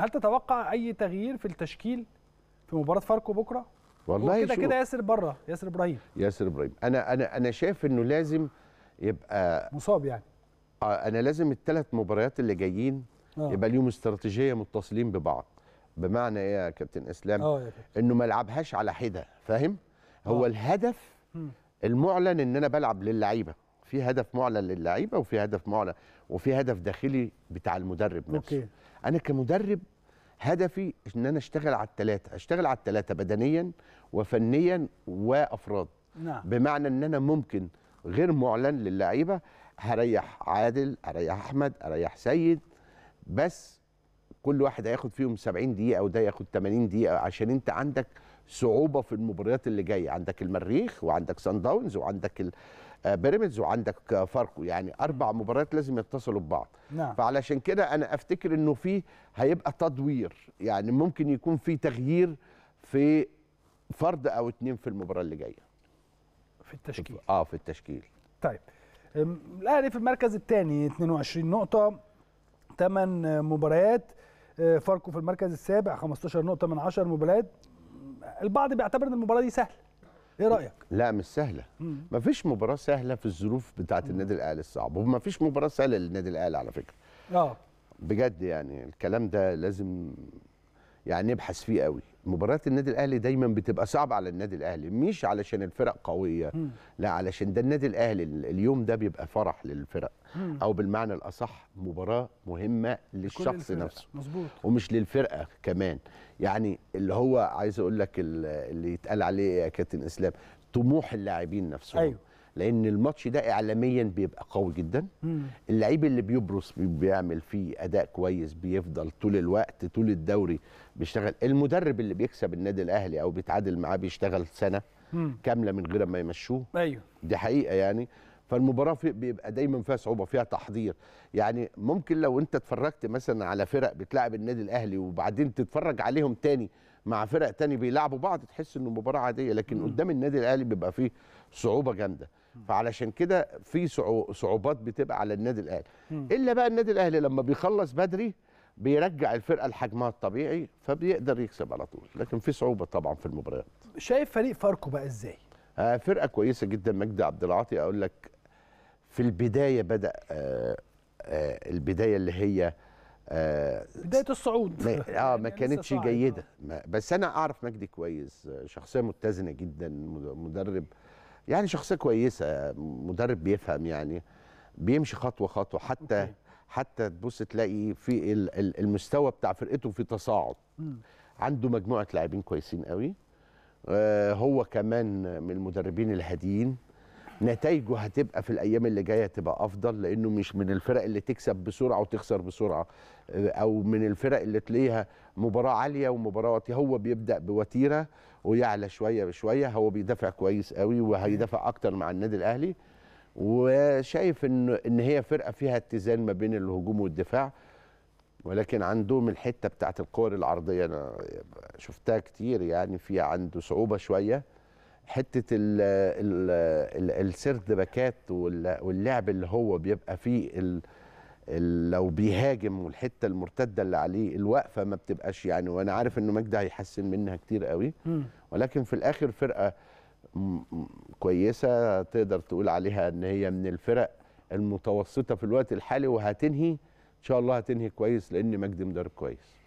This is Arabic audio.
هل تتوقع اي تغيير في التشكيل في مباراه فاركو بكره والله كده كده ياسر بره ياسر ابراهيم ياسر ابراهيم انا انا انا شايف انه لازم يبقى مصاب يعني آه، انا لازم الثلاث مباريات اللي جايين آه. يبقى ليهم استراتيجيه متصلين ببعض بمعنى ايه يا كابتن اسلام آه يا كابتن. انه ما العبهاش على حده فاهم هو آه. الهدف المعلن ان انا بلعب للعيبه في هدف معلن للعيبه وفي هدف معلن وفي هدف داخلي بتاع المدرب نفسه أوكي. انا كمدرب هدفي ان انا اشتغل على الثلاثه اشتغل على الثلاثه بدنيا وفنيا وافراد نعم. بمعنى ان انا ممكن غير معلن للعيبه هريح عادل اريح احمد اريح سيد بس كل واحد هياخد فيهم 70 دقيقه وده ياخد 80 دقيقه عشان انت عندك صعوبه في المباريات اللي جايه عندك المريخ وعندك سان داونز وعندك آه، بيراميدز وعندك فاركو يعني اربع مباريات لازم يتصلوا ببعض نعم. فعلشان كده انا افتكر انه في هيبقى تدوير يعني ممكن يكون في تغيير في فرد او اتنين في المباراه اللي جايه في التشكيل اه في التشكيل طيب الاهلي في المركز الثاني 22 نقطه 8 مباريات أه، فاركو في المركز السابع 15 نقطه من 10 مباريات البعض بيعتبر ان المباراه دي سهله ايه رايك لا مش سهله مفيش مباراه سهله في الظروف بتاعه النادي الاهلي الصعبه ومفيش مباراه سهله للنادي الاهلي على فكره اه بجد يعني الكلام ده لازم يعني نبحث فيه قوي مباريات النادي الاهلي دايما بتبقى صعبه على النادي الاهلي مش علشان الفرق قويه لا علشان ده النادي الاهلي اليوم ده بيبقى فرح للفرق او بالمعنى الاصح مباراه مهمه للشخص نفسه مظبوط ومش للفرقه كمان يعني اللي هو عايز اقول لك اللي يتقال عليه يا كابتن اسلام طموح اللاعبين نفسهم أيوه. لان الماتش ده اعلاميا بيبقى قوي جدا اللعيب اللي بيبرز بيعمل فيه اداء كويس بيفضل طول الوقت طول الدوري بيشتغل المدرب اللي بيكسب النادي الاهلي او بيتعادل معاه بيشتغل سنه كامله من غير ما يمشوه ايوه دي حقيقه يعني فالمباراه بيبقى دايما فيها صعوبه فيها تحضير يعني ممكن لو انت اتفرجت مثلا على فرق بتلعب النادي الاهلي وبعدين تتفرج عليهم تاني مع فرق تاني بيلعبوا بعض تحس انه مباراه عاديه لكن مم. قدام النادي الاهلي بيبقى فيه صعوبه جامده فعلشان كده في صعوبات بتبقى على النادي الاهلي الا بقى النادي الاهلي لما بيخلص بدري بيرجع الفرقه لحجمها الطبيعي فبيقدر يكسب على طول لكن في صعوبه طبعا في المباريات شايف فريق فاركو بقى ازاي آه فرقه كويسه جدا مجدي عبد العاطي اقول لك في البدايه بدا آه آه البدايه اللي هي آه بدايه الصعود ما اه يعني ما كانتش جيده آه. بس انا اعرف مجدي كويس شخصيه متزنه جدا مدرب آه يعني شخصيه كويسه مدرب بيفهم يعني بيمشي خطوه خطوه حتى أوكي. حتى تبص تلاقي في المستوى بتاع فرقته في تصاعد م. عنده مجموعه لاعبين كويسين قوي آه، هو كمان من المدربين الهاديين نتائجه هتبقى في الايام اللي جايه تبقى افضل لانه مش من الفرق اللي تكسب بسرعه وتخسر بسرعه آه، او من الفرق اللي تلاقيها مباراه عاليه ومباراه وطي هو بيبدا بوتيره ويعلى شويه بشويه هو بيدافع كويس قوي وهيدافع اكتر مع النادي الاهلي وشايف ان ان هي فرقه فيها اتزان ما بين الهجوم والدفاع ولكن عندهم الحته بتاعت الكور العرضيه انا شفتها كتير يعني في عنده صعوبه شويه حته السرد باكات واللعب اللي هو بيبقى فيه الـ لو بيهاجم والحته المرتده اللي عليه الوقفه ما بتبقاش يعني وانا عارف انه مجدي هيحسن منها كتير قوي ولكن في الاخر فرقه كويسه تقدر تقول عليها ان هي من الفرق المتوسطه في الوقت الحالي وهتنهي ان شاء الله هتنهي كويس لان مجدي مدرب كويس